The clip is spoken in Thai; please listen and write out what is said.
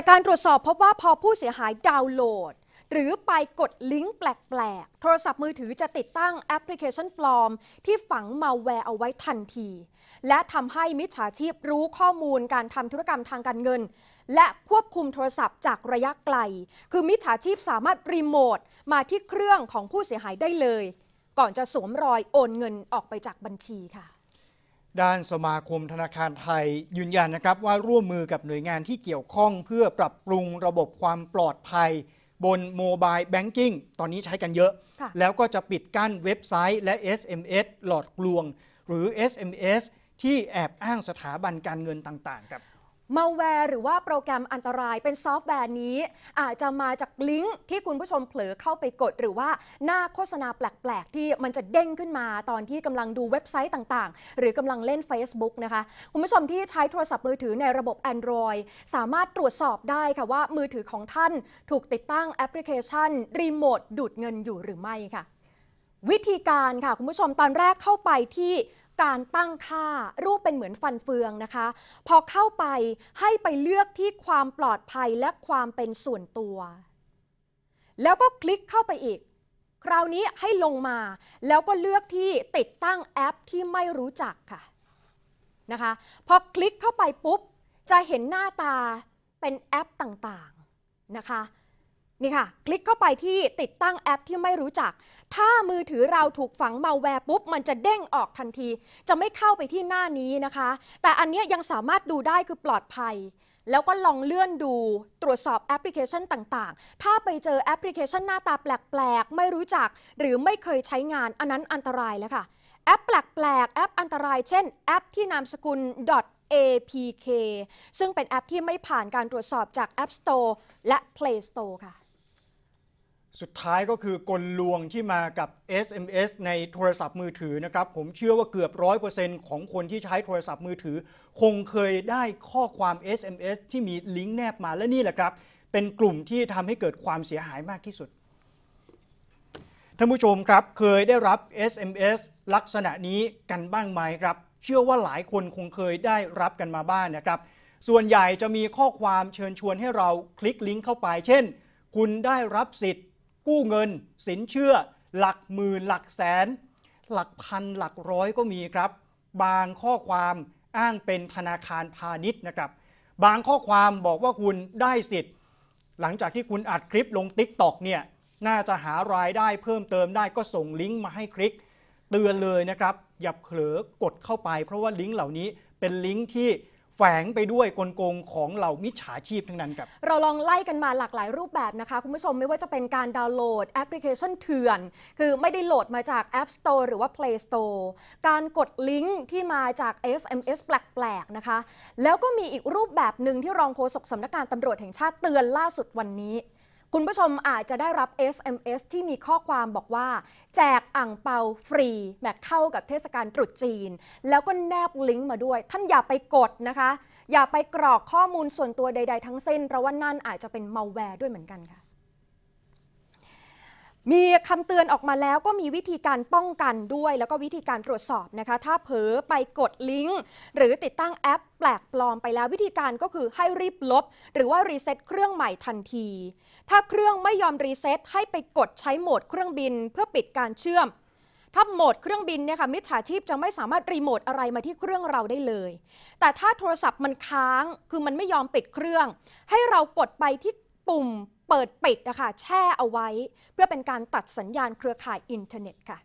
จากการตรวจสอบพบว่าพอผู้เสียหายดาวน์โหลดหรือไปกดลิงก์แปลกๆ โทรศัพท์มือถือจะติดตั้งแอปพลิเคชันปลอมที่ฝังมาแวร์เอาไว้ทันทีและทำให้มิจฉาชีพรู้ข้อมูลการทำธุรกรรมทางการเงินและควบคุมโทรศัพท์จากระยะไกลคือมิจฉาชีพสามารถรีโมทมาที่เครื่องของผู้เสียหายได้เลยก่อนจะสวมรอยโอนเงินออกไปจากบัญชีค่ะด้านสมาคมธนาคารไทยยืนยันนะครับ ว่าร่วมมือกับหน่วยงานที่เกี่ยวข้องเพื่อปรับปรุงระบบความปลอดภัย บนโมบายแบงกิ้งตอนนี้ใช้กันเยอะ แล้วก็จะปิดกั้นเว็บไซต์และ SMS หลอดกลวง หรือ SMS ที่แอบอ้างสถาบันการเงินต่างๆครับมาแวร์หรือว่าโปรแกรมอันตรายเป็นซอฟต์แวร์นี้ อาจจะมาจากลิงก์ที่คุณผู้ชมเผลอเข้าไปกด หรือว่าหน้าโฆษณาแปลก ๆ ที่มันจะเด้งขึ้นมาตอนที่กำลังดูเว็บไซต์ต่าง ๆ หรือกำลังเล่น Facebook นะคะ คุณผู้ชมที่ใช้โทรศัพท์มือถือในระบบ Android สามารถตรวจสอบได้ค่ะว่า มือถือของท่าน ถูกติดตั้งแอปพลิเคชันรีโมทดูดเงินอยู่หรือไม่ค่ะ วิธีการค่ะ คุณผู้ชมตอนแรกเข้าไปที่การตั้งค่ารูปเป็นเหมือนฟันเฟืองนะคะ พอเข้าไปให้ไปเลือกที่ความปลอดภัยและความเป็นส่วนตัว แล้วก็คลิกเข้าไปอีก คราวนี้ให้ลงมา แล้วก็เลือกที่ติดตั้งแอป ที่ไม่รู้จักค่ะนะคะ พอคลิกเข้าไปปุ๊บ จะเห็นหน้าตาเป็นแอปต่างๆนะคะนี่ค่ะคลิกเข้าไปที่ติดตั้งแอป ที่ไม่รู้จัก ถ้ามือถือเราถูกฝังมาแวร์ปุ๊บมันจะเด้งออกทันที จะไม่เข้าไปที่หน้านี้นะคะ แต่อันนี้ยังสามารถดูได้คือปลอดภัย แล้วก็ลองเลื่อนดูตรวจสอบแอปพลิเคชันต่างๆ ถ้าไปเจอแอปพลิเคชันหน้าตาแปลกๆไม่รู้จัก หรือไม่เคยใช้งานอันนั้นอันตรายแล้วค่ะแอปแปลกๆแอปอันตราย เช่น แอปที่นามสกุล .apk ซึ่งเป็นแอปที่ไม่ผ่านการตรวจสอบจาก App Store และ Play Store ค่ะสุดท้ายก็คือกลลวงที่มากับ SMS ในโทรศัพท์มือถือนะครับผมเชื่อว่าเกือบร้อยเปอร์เซ็นต์ของคนที่ใช้โทรศัพท์มือถือ คงเคยได้ข้อความ SMS ที่มีลิงก์แนบมาและนี่แหละครับเป็นกลุ่มที่ทำให้เกิดความเสียหายมากที่สุดท่านผู้ชมครับเคยได้รับ SMS ลักษณะนี้กันบ้างไหมครับ เชื่อว่าหลายคนคงเคยได้รับกันมาบ้างนนะครับส่วนใหญ่จะมีข้อความเชิญชวนให้เราคลิกลิงก์เข้าไปเช่น คุณได้รับสิทธิู้เงินสินเชื่อหลัก หมื่นหลักแสน หลักพันหลักร้อย ก็มีครับ บางข้อความอ้างเป็นธนาคารพาณิชย์นะครับ บางข้อความบอกว่าคุณได้สิทธิ์หลังจากที่คุณอัดคลิปลงติ๊กตอกเนี่ยน่าจะหารายได้เพิ่มเติมได้ก็ส่งลิงก์มาให้คลิก เตือนเลยนะครับอย่าเผลอกดเข้าไป เพราะว่าลิงก์เหล่านี้เป็นลิงก์ที่แฝงไปด้วยกลโกงของเหล่ามิจฉาชีพทั้งนั้นครับเราลองไล่กันมาหลากหลายรูปแบบนะคะ คุณผู้ชมไม่ว่าจะเป็นการดาวน์โหลด แอปพลิเคชันเถื่อน คือไม่ได้โหลดมาจาก App Store หรือว่า Play Store การกดลิงก์ที่มาจาก SMS แปลกๆนะคะ แล้วก็มีอีกรูปแบบหนึ่งที่รองโฆษกสำนักงานตำรวจแห่งชาติเตือนล่าสุดวันนี้คุณผู้ชมอาจจะได้รับ SMS ที่มีข้อความบอกว่า แจกอ่างเปาฟรี แมกเข้ากับเทศกาลตรุษจีน แล้วก็แนบลิงก์มาด้วย ท่านอย่าไปกดนะคะ อย่าไปกรอกข้อมูลส่วนตัวใดๆ ทั้งสิ้นเพราะว่านั่นอาจจะเป็นมัลแวร์ด้วยเหมือนกันค่ะมีคำเตือนออกมาแล้วก็มีวิธีการป้องกันด้วย แล้วก็วิธีการตรวจสอบนะคะถ้าเผลอไปกดลิงก์หรือติดตั้งแอป แปลกปลอมไปแล้ววิธีการก็คือให้รีบลบ หรือว่ารีเซ็ตเครื่องใหม่ทันที ถ้าเครื่องไม่ยอมรีเซ็ตให้ไปกดใช้โหมดเครื่องบิน เพื่อปิดการเชื่อมถ้าโหมดเครื่องบินเนี่ยค่ะมิจฉาชีพจะไม่สามารถรีโมทอะไรมาที่เครื่องเราได้เลย แต่ถ้าโทรศัพท์มันค้างคือมันไม่ยอมปิดเครื่อง ให้เรากดไปที่ปุ่มเปิดปิดนะคะแช่เอาไว้ เพื่อเป็นการตัดสัญญาณเครือข่ายอินเทอร์เน็ตค่ะ